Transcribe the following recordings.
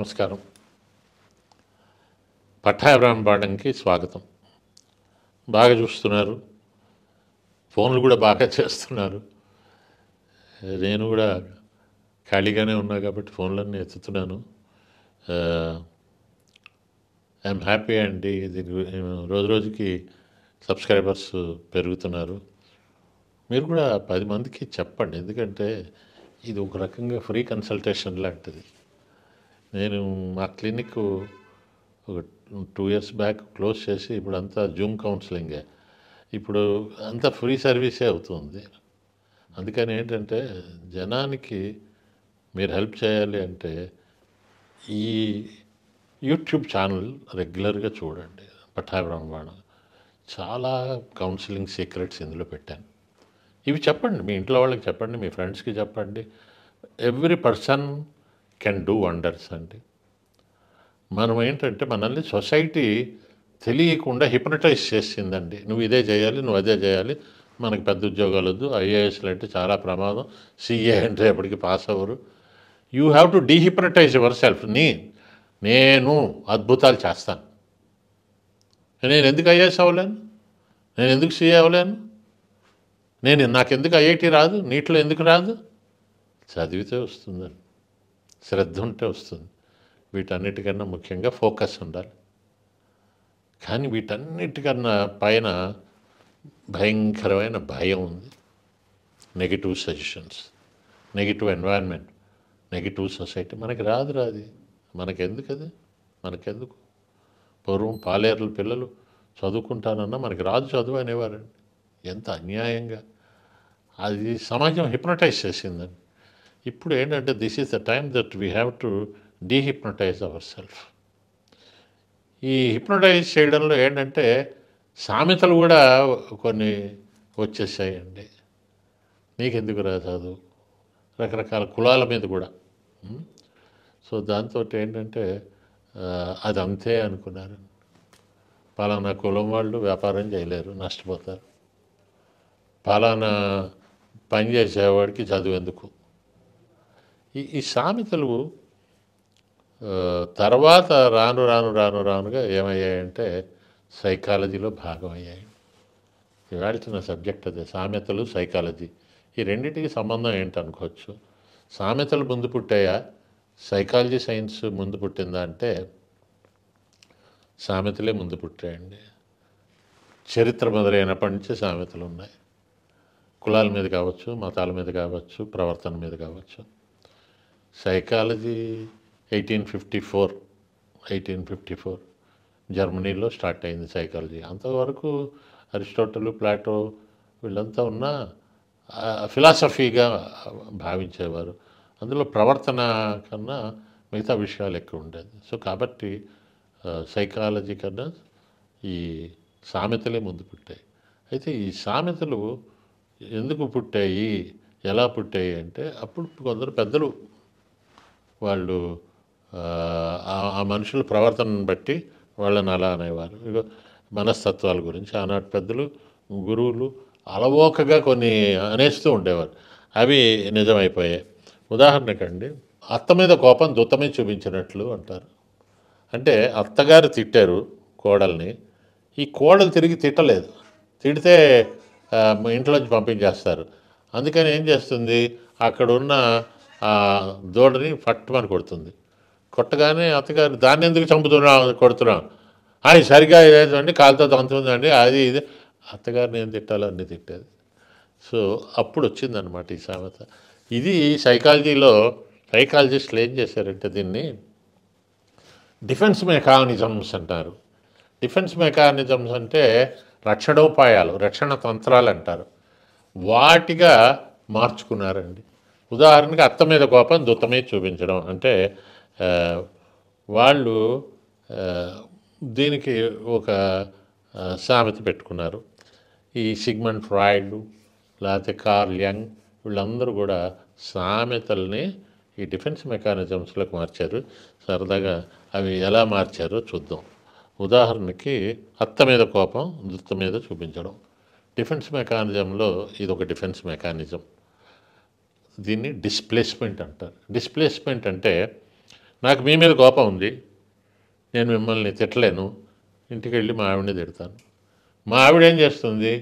నమస్కారం పట్టాభిరామ పాఠంకి స్వాగతం బాగా చూస్తున్నారు ఫోన్లు కూడా బాగా చేస్తున్నారు నేను కూడా ఖాళీగానే ఉన్నా కాబట్టి ఫోన్లన్నీ ఎత్తుతున్నాను ఐఎమ్ హ్యాపీ అండి దీని రోజు రోజుకి సబ్స్క్రైబర్స్ పెరుగుతున్నారు మీరు కూడా పది మందికి చెప్పండి ఎందుకంటే ఇది ఒక రకంగా ఫ్రీ కన్సల్టేషన్ లాంటిది నేను మా క్లినిక్ ఒక టూ ఇయర్స్ బ్యాక్ క్లోజ్ చేసి ఇప్పుడు అంతా జూమ్ కౌన్సిలింగే ఇప్పుడు అంతా ఫ్రీ సర్వీసే అవుతుంది అందుకని ఏంటంటే జనానికి మీరు హెల్ప్ చేయాలి అంటే ఈ యూట్యూబ్ ఛానల్ రెగ్యులర్గా చూడండి పఠాబ్రహ్మాణం చాలా కౌన్సిలింగ్ సీక్రెట్స్ ఇందులో పెట్టాను ఇవి చెప్పండి మీ ఇంట్లో వాళ్ళకి చెప్పండి మీ ఫ్రెండ్స్కి చెప్పండి every person can do wonders అండి మనం ఏంటంటే మనల్ని సొసైటీ తెలియకుండా హిప్నటైజ్ చేసిందండి నువ్వు ఇదే చేయాలి నువ్వు అదే చేయాలి మనకు పెద్ద ఉద్యోగాలు వద్దు ఐఏఎస్లు అంటే చాలా ప్రమాదం సిఏ అంటే ఎప్పటికీ పాస్ అవ్వరు you have to dehypnotize yourself నీ నేను అద్భుతాలు చేస్తాను నేను ఎందుకు ఐఏఎస్ అవ్వలేను నేను ఎందుకు సీఏ అవ్వలేను నేను నాకు ఎందుకు ఐఐటి రాదు నీటిలో ఎందుకు రాదు చదివితే వస్తుందండి శ్రద్ధ ఉంటే వస్తుంది వీటన్నిటికన్నా ముఖ్యంగా ఫోకస్ ఉండాలి కానీ వీటన్నిటికన్నా పైన భయంకరమైన భయం ఉంది negative suggestions negative environment negative society మనకి రాదు రాది మనకెందుకు అది మనకెందుకు పూర్వం పాలేరుల పిల్లలు చదువుకుంటానన్నా మనకి రాదు చదువు అనేవారండి ఎంత అన్యాయంగా అది సమాజం హిప్నటైజ్ చేసిందండి ఇప్పుడు ఏంటంటే this is the time that we have to dehypnotize our self ఈ హిప్నటైజ్ చేయడంలో ఏంటంటే సామెతలు కూడా కొన్ని వచ్చేసాయండి నీకెందుకు రా చదువు రకరకాల కులాల మీద కూడా సో దాంతో ఏంటంటే అది అంతే అనుకున్నారు పలానా కులం వాళ్ళు వ్యాపారం చేయలేరు నష్టపోతారు పలానా పని చేసేవాడికి చదువు ఎందుకు ఈ ఈ సామెతలు తర్వాత రాను రాను రాను రానుగా ఏమయ్యాయంటే సైకాలజీలో భాగం అయ్యాయి వాడుతున్న సబ్జెక్ట్ అదే సామెతలు సైకాలజీ ఈ రెండింటికి సంబంధం ఏంటనుకోవచ్చు సామెతలు ముందు పుట్టాయా సైకాలజీ సైన్స్ ముందు పుట్టిందా అంటే సామెతలే ముందు పుట్టాయండి చరిత్ర మొదలైనప్పటి నుంచి సామెతలు ఉన్నాయి కులాల మీద కావచ్చు మతాల మీద కావచ్చు ప్రవర్తన మీద కావచ్చు psychology eighteen fifty four eighteen fifty four జర్మనీలో స్టార్ట్ అయింది సైకాలజీ అంతవరకు అరిస్టాటల్ ప్లాటో వీళ్ళంతా ఉన్న ఫిలాసఫీగా భావించేవారు అందులో ప్రవర్తన కన్నా మిగతా విషయాలు ఎక్కువ ఉండేది సో కాబట్టి సైకాలజీ కన్నా ఈ సామెతలే ముందు పుట్టాయి అయితే ఈ సామెతలు ఎందుకు పుట్టాయి ఎలా పుట్టాయి అంటే అప్పుడు కొందరు పెద్దలు వాళ్ళు ఆ మనుషుల ప్రవర్తనను బట్టి వాళ్ళని అలా అనేవారు మనస్తత్వాల గురించి ఆనాటి పెద్దలు గురువులు అలవోకగా కొన్ని అనేస్తూ ఉండేవారు అవి నిజమైపోయాయి ఉదాహరణకండి అత్త మీద కోపం దుత్తమే చూపించినట్లు అంటారు అంటే అత్తగారు తిట్టారు కోడల్ని ఈ కోడలు తిరిగి తిట్టలేదు తిడితే ఇంట్లోంచి పంపించేస్తారు అందుకని ఏం చేస్తుంది అక్కడున్న ఆ దూడని ఫట్టమని కొడుతుంది కొట్టగానే అత్తగారు దాన్ని ఎందుకు చంపుతున్నా కొడుతున్నాం అది సరిగ్గా ఇదేదండి కాలుతో తంతుందండి అది ఇది అత్తగారిని ఏం తిట్టాలో అన్నీ తిట్టేది సో అప్పుడు వచ్చిందనమాట ఈ సామెత ఇది సైకాలజీలో సైకాలజిస్టులు ఏం చేశారంటే దీన్ని డిఫెన్స్ మెకానిజమ్స్ అంటారు డిఫెన్స్ మెకానిజమ్స్ అంటే రక్షణోపాయాలు రక్షణ తంత్రాలు అంటారు వాటిగా మార్చుకున్నారండి ఉదాహరణకు అత్త మీద కోపం దుత్తమే చూపించడం అంటే వాళ్ళు దీనికి ఒక సామెత పెట్టుకున్నారు ఈ సిగ్మండ్ ఫ్రాయిడ్ లేకపోతే కార్ల్ యంగ్ వీళ్ళందరూ కూడా సామెతల్ని ఈ డిఫెన్స్ మెకానిజమ్స్లోకి మార్చారు సరదాగా అవి ఎలా మార్చారో చూద్దాం ఉదాహరణకి అత్త మీద కోపం దుత్త మీద చూపించడం డిఫెన్స్ మెకానిజంలో ఇది ఒక డిఫెన్స్ మెకానిజం దీన్ని డిస్ప్లేస్మెంట్ అంటారు డిస్ప్లేస్మెంట్ అంటే నాకు మీ మీద కోపం ఉంది నేను మిమ్మల్ని తిట్టలేను ఇంటికి వెళ్ళి మా ఆవిడని తిడతాను మా ఆవిడ ఏం చేస్తుంది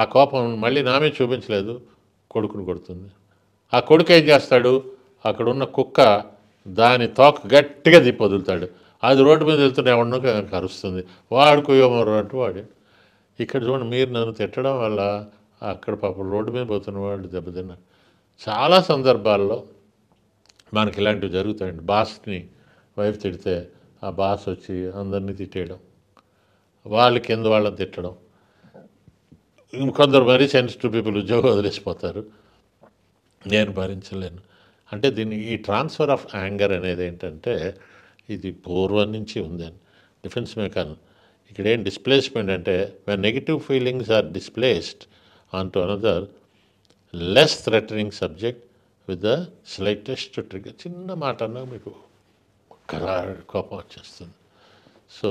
ఆ కోపం మళ్ళీ నామే చూపించలేదు కొడుకుని కొడుతుంది ఆ కొడుకు ఏం చేస్తాడు అక్కడ ఉన్న కుక్క దాని తోక గట్టిగా దిప్పి వదులుతాడు అది రోడ్డు మీద వెళ్తుంటే ఎవరినో కరుస్తుంది వాడుకు యోమరు అంటూ వాడు ఇక్కడ చూడండి మీరు నన్ను తిట్టడం వల్ల అక్కడ పాప రోడ్డు మీద పోతున్న వాళ్ళు దెబ్బతిన్నారు చాలా సందర్భాల్లో మనకి ఇలాంటివి జరుగుతాయండి బాస్ని వైఫ్ తిడితే ఆ బాస్ వచ్చి అందరినీ తిట్టేయడం వాళ్ళ కింద వాళ్ళని తిట్టడం కొందరు మరీ సెన్సిటివ్ పీపుల్ ఉద్యోగం వదిలేసిపోతారు నేను భరించలేను అంటే దీన్ని ఈ ట్రాన్స్ఫర్ ఆఫ్ యాంగర్ అనేది ఏంటంటే ఇది పూర్వం నుంచి ఉందని డిఫెన్స్ మెకాన్ ఇక్కడ ఏం డిస్ప్లేస్మెంట్ అంటే way negative feelings are displaced on to another less threatening subject with the slightest trigger చిన్న మాట అన్నా మీకు కోపం వచ్చేస్తుంది సో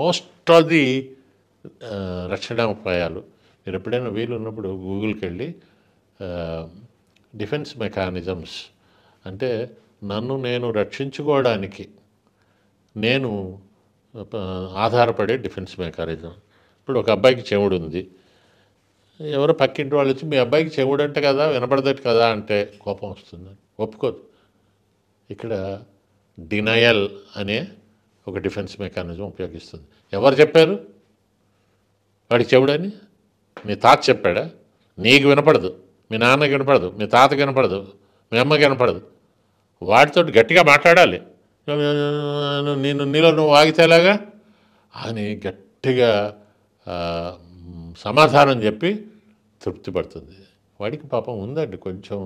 మోస్ట్ ఆఫ్ ది రక్షణ ఉపాయాలు మీరు ఎప్పుడైనా వీలు ఉన్నప్పుడు గూగుల్కి వెళ్ళి డిఫెన్స్ మెకానిజమ్స్ అంటే నన్ను నేను రక్షించుకోవడానికి నేను uh, ఆధారపడే డిఫెన్స్ మెకానిజం ఇప్పుడు ఒక అబ్బాయికి చెవుడు ఉంది ఎవరో పక్కింటి వాళ్ళు వచ్చి మీ అబ్బాయికి చెవుడంట కదా వినపడదట కదా అంటే కోపం వస్తుంది ఒప్పుకోదు ఇక్కడ డినయల్ అనే ఒక డిఫెన్స్ మెకానిజం ఉపయోగిస్తుంది ఎవరు చెప్పారు వాడికి చెవుడని మీ తాత చెప్పాడా నీకు వినపడదు మీ నాన్న వినపడదు మీ తాత వినపడదు మీ అమ్మకి వినపడదు వాటితో గట్టిగా మాట్లాడాలి నేను నీలో నువ్వు ఆగితేలాగా అని గట్టిగా సమాధానం చెప్పి తృప్తి పడుతుంది వాడికి పాపం ఉందండి కొంచెం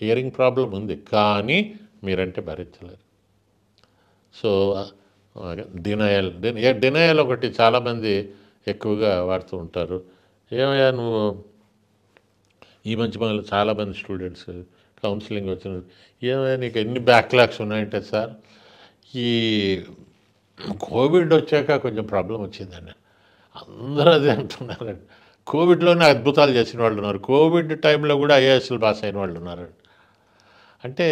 హియరింగ్ ప్రాబ్లం ఉంది కానీ మీరంటే భరించలేరు సో డినయల్ డినయల్ ఒకటి చాలామంది ఎక్కువగా వాడుతూ ఉంటారు ఏమయ్యా నువ్వు ఈ మధ్య మనలో చాలామంది స్టూడెంట్స్ కౌన్సిలింగ్ వచ్చిన ఏమైనా నీకు ఎన్ని బ్యాక్లాగ్స్ ఉన్నాయంటే సార్ ఈ కోవిడ్ వచ్చాక కొంచెం ప్రాబ్లం వచ్చిందండి అందరూ అదే అంటున్నారండి కోవిడ్లోనే అద్భుతాలు చేసిన వాళ్ళు ఉన్నారు కోవిడ్ టైంలో కూడా ఐఏఎస్లు పాస్ అయిన వాళ్ళు ఉన్నారండి అంటే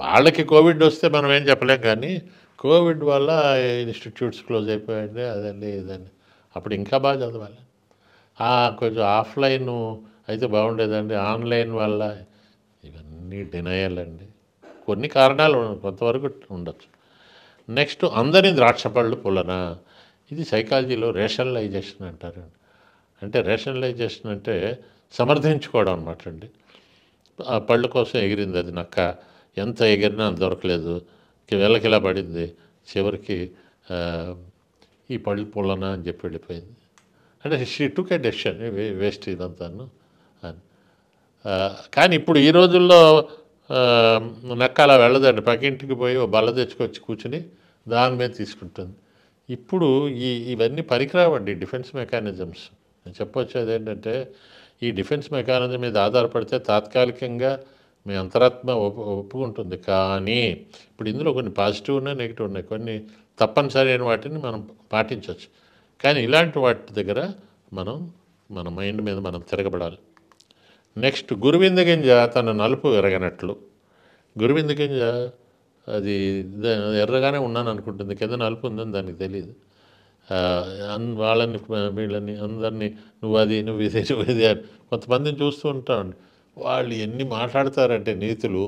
వాళ్ళకి కోవిడ్ వస్తే మనం ఏం చెప్పలేం కానీ కోవిడ్ వల్ల ఇన్స్టిట్యూట్స్ క్లోజ్ అయిపోయాయండి అదండి ఇదండి అప్పుడు ఇంకా బాగా చదవాలి కొంచెం ఆఫ్లైన్ అయితే బాగుండేదండి ఆన్లైన్ వల్ల ఇవన్నీ డినయల్ అండి కొన్ని కారణాలు కొంతవరకు ఉండొచ్చు నెక్స్ట్ అందరినీ ద్రాక్ష పళ్ళు పొలనా ఇది సైకాలజీలో రేషనలైజేషన్ అంటారు అంటే రేషనలైజేషన్ అంటే సమర్థించుకోవడం అనమాట అండి ఆ పళ్ళు కోసం ఎగిరింది అది నక్క ఎంత ఎగిరినా దొరకలేదు వెళ్ళకిలా పడింది చివరికి ఈ పళ్ళు పొలనా అని చెప్పి వెళ్ళిపోయింది అంటే షీ టుక్ ఎ డెషన్ వేస్ట్ ఇదంతాను అని కానీ ఇప్పుడు ఈ రోజుల్లో నక్క అలా వెళ్ళదండి పక్కింటికి పోయి బల్ల తెచ్చుకొచ్చి కూర్చుని దాని మీద తీసుకుంటుంది ఇప్పుడు ఈ ఇవన్నీ పరికరావండి డిఫెన్స్ మెకానిజమ్స్ చెప్పొచ్చు అదేంటంటే ఈ డిఫెన్స్ మెకానిజం మీద ఆధారపడితే తాత్కాలికంగా మీ అంతరాత్మ ఒప్పుకుంటుంది కానీ ఇప్పుడు ఇందులో కొన్ని పాజిటివ్ ఉన్నాయి నెగిటివ్ ఉన్నాయి కొన్ని తప్పనిసరి అయిన వాటిని మనం పాటించవచ్చు కానీ ఇలాంటి వాటి దగ్గర మనం మన మైండ్ మీద మనం తిరగబడాలి నెక్స్ట్ గురువింద గింజ తన నలుపు ఎరగనట్లు గురువింద గింజ అది ఎర్రగానే ఉన్నాను అనుకుంటుంది కింద నలుపు ఉందని దానికి తెలియదు వాళ్ళని వీళ్ళని అందరినీ నువ్వు అది నువ్వు ఇది నువ్వు ఇది అని కొంతమందిని చూస్తూ ఉంటామండి వాళ్ళు ఎన్ని మాట్లాడతారంటే నీతులు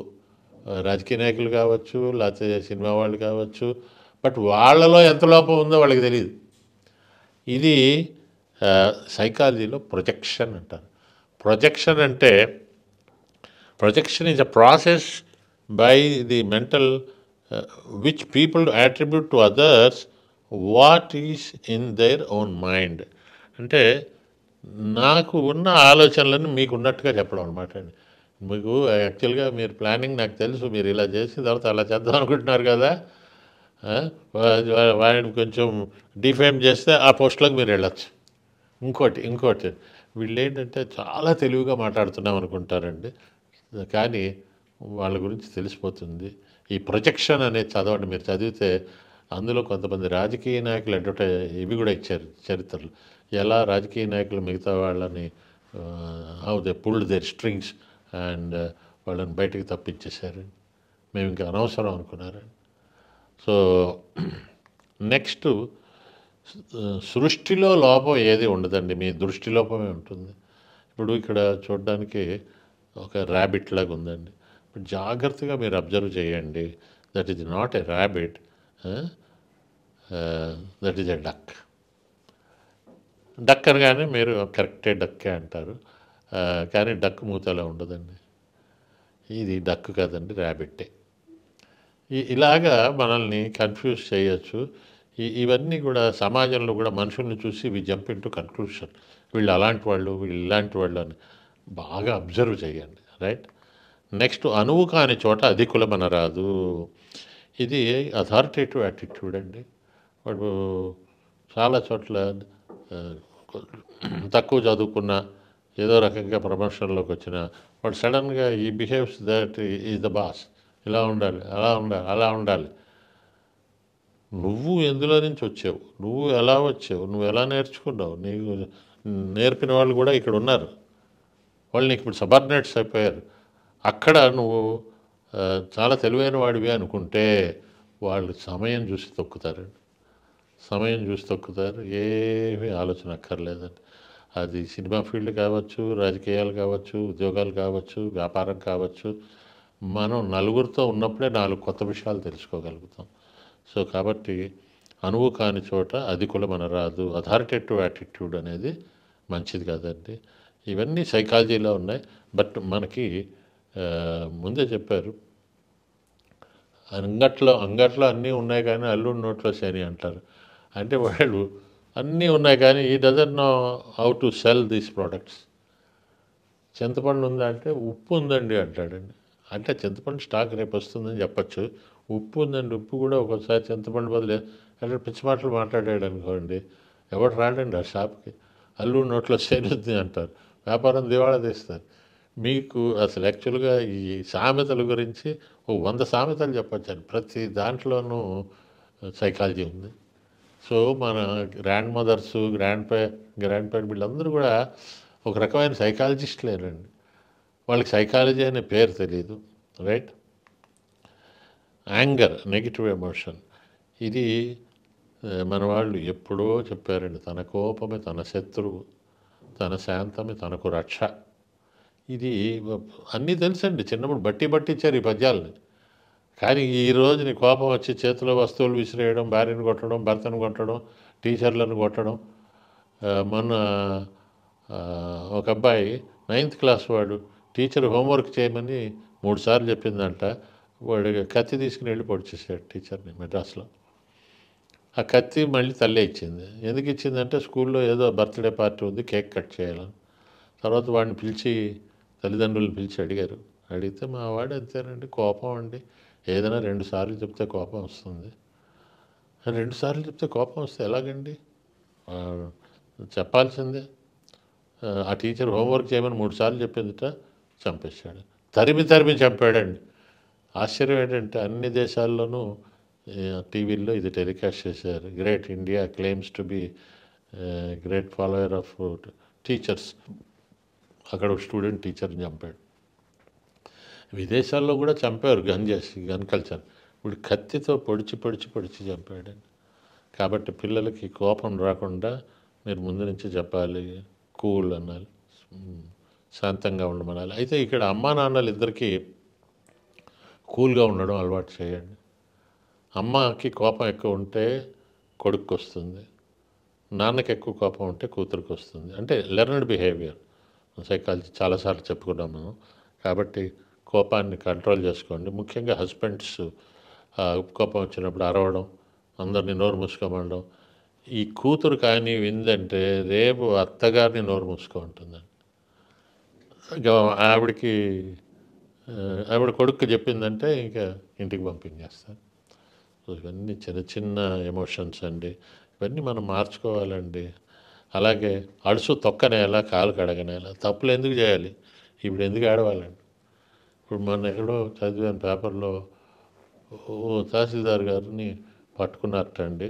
రాజకీయ నాయకులు కావచ్చు లేకపోతే సినిమా వాళ్ళు కావచ్చు బట్ వాళ్ళలో ఎంత లోపం ఉందో వాళ్ళకి తెలియదు ఇది సైకాలజీలో ప్రొజెక్షన్ అంటారు ప్రొజెక్షన్ అంటే projection is a process by the mental uh, which people attribute to others what is in their own mind అంటే నాకు ఉన్న ఆలోచనలను మీకు ఉన్నట్టుగా చెప్పడం అనమాట అండి మీకు యాక్చువల్గా మీరు ప్లానింగ్ నాకు తెలుసు మీరు ఇలా చేసి తర్వాత అలా చేద్దాం అనుకుంటున్నారు కదా వాడిని కొంచెం డిఫేమ్ చేస్తే ఆ పోస్ట్లోకి మీరు వెళ్ళచ్చు ఇంకోటి ఇంకోటి వీళ్ళు ఏంటంటే చాలా తెలివిగా మాట్లాడుతున్నాం అనుకుంటారండి కానీ వాళ్ళ గురించి తెలిసిపోతుంది ఈ ప్రొజెక్షన్ అనేది చదవండి మీరు చదివితే అందులో కొంతమంది రాజకీయ నాయకులు అడ్వర్టైజ్ ఇవి కూడా ఇచ్చారు చరిత్రలు ఎలా రాజకీయ నాయకులు మిగతా వాళ్ళని how they pulled their strings and వాళ్ళని బయటకు తప్పించేశారని మేము ఇంకా అనవసరం అనుకున్నారని సో నెక్స్ట్ uh, సృష్టిలో లోపం ఏది ఉండదండి మీ దృష్టి లోపమే ఉంటుంది ఇప్పుడు ఇక్కడ చూడడానికి ఒక ర్యాబిట్ లాగా ఉందండి జాగ్రత్తగా మీరు అబ్జర్వ్ చేయండి that is not a rabbit that is a duck duck అనగానే మీరు కరెక్టే డక్కే అంటారు uh, కానీ డక్ మూతలో ఉండదండి ఇది డక్కు కదండి ర్యాబిట్టే ఇలాగా మనల్ని కన్ఫ్యూజ్ చేయొచ్చు ఇవన్నీ కూడా సమాజంలో కూడా మనుషుల్ని చూసి వి జంప్ ఇంటూ కన్క్లూషన్ వీళ్ళు అలాంటి వాళ్ళు వీళ్ళు ఇలాంటి వాళ్ళు అని బాగా అబ్జర్వ్ చేయండి రైట్ నెక్స్ట్ అనువు కాని చోట కులమనరాదు ఇది అథారిటేటివ్ యాటిట్యూడ్ అండి వాడు చాలా చోట్ల తక్కువ చదువుకున్న ఏదో రకంగా ప్రమోషన్లోకి వచ్చిన వాడు సడన్గా ఈ behaves that is the boss ఇలా ఉండాలి అలా ఉండాలి అలా ఉండాలి నువ్వు ఎందులో నుంచి వచ్చావు నువ్వు ఎలా వచ్చావు నువ్వు ఎలా నేర్చుకున్నావు నీకు నేర్పిన వాళ్ళు కూడా ఇక్కడ ఉన్నారు వాళ్ళు నీకు ఇప్పుడు సబార్డినేట్స్ అయిపోయారు అక్కడ నువ్వు చాలా తెలివైన వాడివి అనుకుంటే వాళ్ళు సమయం చూసి తొక్కుతారండి సమయం చూసి తొక్కుతారు ఏమీ ఆలోచన అక్కర్లేదండి అది సినిమా ఫీల్డ్ కావచ్చు రాజకీయాలు కావచ్చు ఉద్యోగాలు కావచ్చు వ్యాపారం కావచ్చు మనం నలుగురితో ఉన్నప్పుడే నాలుగు కొత్త విషయాలు తెలుసుకోగలుగుతాం సో కాబట్టి అనువు కాని చోట కూడా మన రాదు అథారిటేటివ్ యాటిట్యూడ్ అనేది మంచిది కాదండి ఇవన్నీ సైకాలజీలో ఉన్నాయి బట్ మనకి ముందే చెప్పారు అంగట్లో అంగట్లో అన్నీ ఉన్నాయి కానీ అల్లు నోట్లో శని అంటారు అంటే వాళ్ళు అన్నీ ఉన్నాయి కానీ ఈ doesn't know how to sell these products చింతపండు ఉందా అంటే ఉప్పు ఉందండి అంటాడండి అంటే చింతపండు స్టాక్ రేపు వస్తుందని చెప్పచ్చు ఉప్పు ఉందండి ఉప్పు కూడా ఒక్కోసారి చింతపండు బదులు అంటే పిచ్చి మాటలు మాట్లాడాడు అనుకోండి ఎవరు రాడండి ఆ షాప్కి అల్లుడు నోట్లో శని ఉంది అంటారు వ్యాపారం దివాళా తీస్తారు మీకు అసలు యాక్చువల్గా ఈ సామెతల గురించి ఓ వంద సామెతలు చెప్పొచ్చాను ప్రతి దాంట్లోనూ సైకాలజీ ఉంది సో మన grandmothers grandpa grandparent వీళ్ళందరూ కూడా ఒక రకమైన సైకాలజిస్ట్లేనండి వాళ్ళకి సైకాలజీ అనే పేరు తెలియదు రైట్ యాంగర్ నెగిటివ్ ఎమోషన్ ఇది మన వాళ్ళు ఎప్పుడో చెప్పారండి తన కోపమే తన శత్రువు తన శాంతమే తనకు రక్ష ఇది అన్నీ తెలుసండి చిన్నప్పుడు బట్టి పట్టించారు ఈ పద్యాలని కానీ ఈ రోజుని కోపం వచ్చి చేతిలో వస్తువులు విసిరేయడం భార్యను కొట్టడం భర్తను కొట్టడం టీచర్లను కొట్టడం మొన్న ఒక అబ్బాయి నైన్త్ క్లాస్ వాడు టీచర్ హోంవర్క్ చేయమని మూడుసార్లు చెప్పిందంట వాడు కత్తి తీసుకుని వెళ్ళి పొడిచేసాడు టీచర్ని మెడ్రాస్లో ఆ కత్తి మళ్ళీ తల్లే ఇచ్చింది ఎందుకు ఇచ్చిందంటే స్కూల్లో ఏదో బర్త్డే పార్టీ ఉంది కేక్ కట్ చేయాలని తర్వాత వాడిని పిలిచి తల్లిదండ్రులు పిలిచి అడిగారు అడిగితే మా వాడు అంతేనండి కోపం అండి ఏదైనా రెండు సార్లు చెప్తే కోపం వస్తుంది రెండు సార్లు చెప్తే కోపం వస్తే ఎలాగండి చెప్పాల్సిందే ఆ టీచర్ హోంవర్క్ చేయమని మూడు సార్లు చెప్పిందిట చంపేశాడు తరిమి తరిమి చంపాడండి ఆశ్చర్యం ఏంటంటే అన్ని దేశాల్లోనూ టీవీల్లో ఇది టెలికాస్ట్ చేశారు great India claims to be great follower of teachers అక్కడ ఒక స్టూడెంట్ టీచర్ని చంపాడు విదేశాల్లో కూడా చంపారు గన్ చేసి గన్ కల్చర్ ఇప్పుడు కత్తితో పొడిచి పొడిచి పొడిచి చంపాడని కాబట్టి పిల్లలకి కోపం రాకుండా మీరు ముందు నుంచి చెప్పాలి కూల్ అనాలి శాంతంగా ఉండమనాలి అయితే ఇక్కడ అమ్మా నాన్నలు ఇద్దరికీ కూల్గా ఉండడం అలవాటు చేయండి అమ్మకి కోపం ఎక్కువ ఉంటే కొడుకు వస్తుంది నాన్నకి ఎక్కువ కోపం ఉంటే కూతురికి వస్తుంది అంటే లెర్నడ్ బిహేవియర్ సైకాలజీ చాలాసార్లు మేము కాబట్టి కోపాన్ని కంట్రోల్ చేసుకోండి ముఖ్యంగా హస్బెండ్స్ కోపం వచ్చినప్పుడు అరవడం అందరినీ నోరు మూసుకోమండడం ఈ కూతురు కానీ విందంటే రేపు అత్తగారిని నోరు మూసుకో ఉంటుందండి ఆవిడకి ఆవిడ కొడుకు చెప్పిందంటే ఇంకా ఇంటికి పంపించేస్తారు ఇవన్నీ చిన్న చిన్న ఎమోషన్స్ అండి ఇవన్నీ మనం మార్చుకోవాలండి అలాగే అడుసు తొక్కనేలా కాలు కడగనేలా తప్పులు ఎందుకు చేయాలి ఇప్పుడు ఎందుకు ఆడవాలండి ఇప్పుడు మొన్న ఎక్కడో చదివాను పేపర్లో తహసీల్దార్ గారిని పట్టుకున్నట్టండి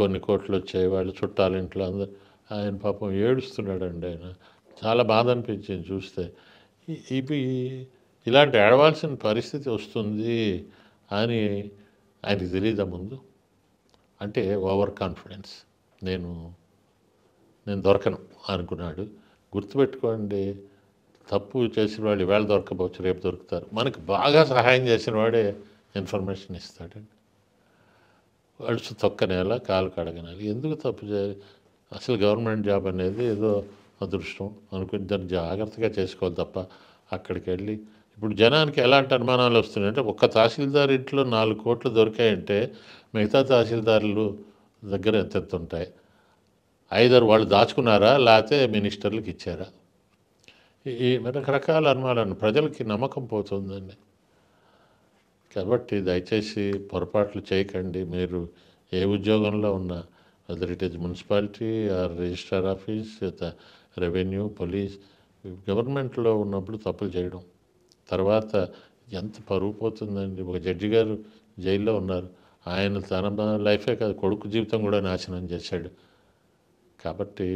కొన్ని కోట్లు వచ్చాయి వాళ్ళు ఇంట్లో అందరు ఆయన పాపం ఏడుస్తున్నాడండి ఆయన చాలా బాధ అనిపించింది చూస్తే ఇవి ఇలాంటి ఏడవాల్సిన పరిస్థితి వస్తుంది అని ఆయనకి తెలియదా ముందు అంటే ఓవర్ కాన్ఫిడెన్స్ నేను నేను దొరకను అనుకున్నాడు గుర్తుపెట్టుకోండి తప్పు చేసిన వాళ్ళు ఈవేళ దొరకపోవచ్చు రేపు దొరుకుతారు మనకు బాగా సహాయం చేసిన వాడే ఇన్ఫర్మేషన్ ఇస్తాడండి తొక్క నెల కాలు కడగనేలా ఎందుకు తప్పు చేయాలి అసలు గవర్నమెంట్ జాబ్ అనేది ఏదో అదృష్టం అనుకుని దాన్ని జాగ్రత్తగా చేసుకోవాలి తప్ప అక్కడికి వెళ్ళి ఇప్పుడు జనానికి ఎలాంటి అనుమానాలు వస్తున్నాయంటే ఒక్క తహసీల్దార్ ఇంట్లో నాలుగు కోట్లు దొరికాయంటే మిగతా తహసీల్దారులు దగ్గర ఎంత ఉంటాయి ఐదరు వాళ్ళు దాచుకున్నారా లేకపోతే మినిస్టర్లకు ఇచ్చారా ఈ రకరకాల అనుమానాలను ప్రజలకి నమ్మకం పోతుందండి కాబట్టి దయచేసి పొరపాట్లు చేయకండి మీరు ఏ ఉద్యోగంలో ఉన్నా other it is municipality or registrar office revenue police గవర్నమెంట్లో ఉన్నప్పుడు తప్పులు చేయడం తర్వాత ఎంత పరువు పోతుందండి ఒక జడ్జి గారు జైల్లో ఉన్నారు ఆయన తన లైఫే కాదు కొడుకు జీవితం కూడా నాశనం చేశాడు కాబట్టి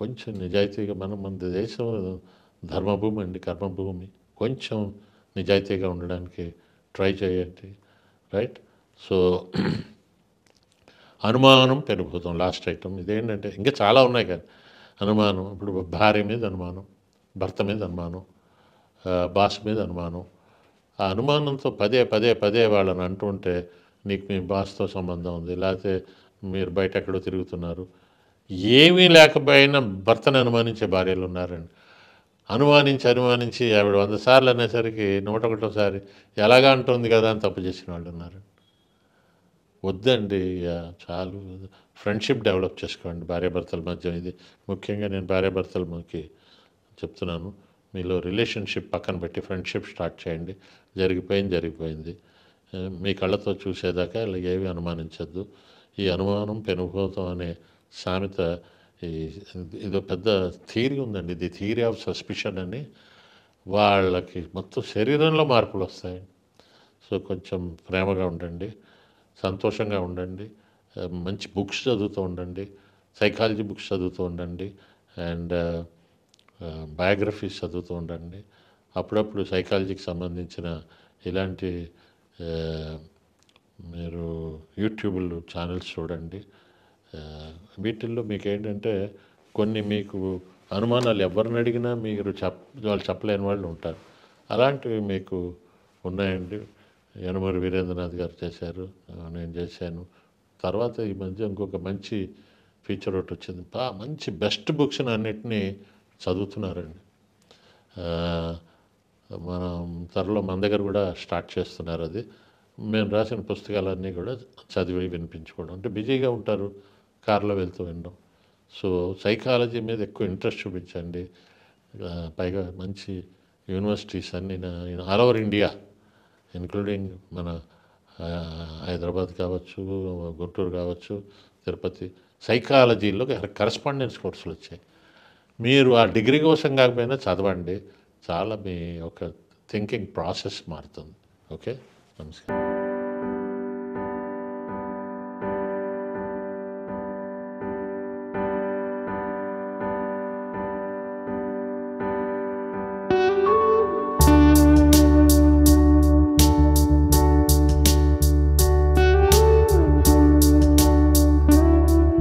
కొంచెం నిజాయితీగా మనం మన దేశం ధర్మభూమి అండి కర్మభూమి కొంచెం నిజాయితీగా ఉండడానికి ట్రై చేయండి రైట్ సో అనుమానం పెనుభూతం లాస్ట్ ఐటమ్ ఇదేంటంటే ఇంకా చాలా ఉన్నాయి కానీ అనుమానం ఇప్పుడు భార్య మీద అనుమానం భర్త మీద అనుమానం బాస్ మీద అనుమానం ఆ అనుమానంతో పదే పదే పదే వాళ్ళని అంటుంటే నీకు మీ బాస్తో సంబంధం ఉంది లేకపోతే మీరు బయట ఎక్కడో తిరుగుతున్నారు ఏమీ లేకపోయినా భర్తను అనుమానించే భార్యలు ఉన్నారండి అనుమానించి అనుమానించి ఆవిడ వంద సార్లు అనేసరికి నూట ఒకటోసారి ఎలాగా అంటుంది కదా అని తప్పు చేసిన వాళ్ళు ఉన్నారు వద్దండి చాలు ఫ్రెండ్షిప్ డెవలప్ చేసుకోండి భార్యాభర్తల మధ్య ఇది ముఖ్యంగా నేను భార్యాభర్తలకి చెప్తున్నాను మీలో రిలేషన్షిప్ పక్కన పెట్టి ఫ్రెండ్షిప్ స్టార్ట్ చేయండి జరిగిపోయింది జరిగిపోయింది మీ కళ్ళతో చూసేదాకా ఇలా ఏమీ అనుమానించద్దు ఈ అనుమానం పెనుభూతం అనే సామెత ఇదో పెద్ద థియరీ ఉందండి ది థియరీ ఆఫ్ సస్పిషన్ అని వాళ్ళకి మొత్తం శరీరంలో మార్పులు వస్తాయి సో కొంచెం ప్రేమగా ఉండండి సంతోషంగా ఉండండి మంచి బుక్స్ చదువుతూ ఉండండి సైకాలజీ బుక్స్ చదువుతూ ఉండండి అండ్ బయోగ్రఫీస్ చదువుతూ ఉండండి అప్పుడప్పుడు సైకాలజీకి సంబంధించిన ఇలాంటి మీరు యూట్యూబ్ ఛానల్స్ చూడండి వీటిల్లో మీకు ఏంటంటే కొన్ని మీకు అనుమానాలు ఎవరిని అడిగినా మీరు చెప్ వాళ్ళు చెప్పలేని వాళ్ళు ఉంటారు అలాంటివి మీకు ఉన్నాయండి యనమూరి వీరేంద్రనాథ్ గారు చేశారు నేను చేశాను తర్వాత ఈ మధ్య ఇంకొక మంచి ఫీచర్ ఒకటి వచ్చింది బా మంచి బెస్ట్ బుక్స్ అన్నిటినీ చదువుతున్నారండి మనం త్వరలో మన దగ్గర కూడా స్టార్ట్ చేస్తున్నారు అది మేము రాసిన పుస్తకాలన్నీ కూడా చదివి వినిపించుకోవడం అంటే బిజీగా ఉంటారు కారులో వెళ్తూ వినడం సో సైకాలజీ మీద ఎక్కువ ఇంట్రెస్ట్ చూపించండి పైగా మంచి యూనివర్సిటీస్ అన్ని ఆల్ ఓవర్ ఇండియా ఇంక్లూడింగ్ మన హైదరాబాద్ కావచ్చు గుంటూరు కావచ్చు తిరుపతి సైకాలజీలో కరస్పాండెన్స్ కోర్సులు వచ్చాయి మీరు ఆ డిగ్రీ కోసం కాకపోయినా చదవండి చాలా మీ ఒక థింకింగ్ ప్రాసెస్ మారుతుంది ఓకే నమస్కారం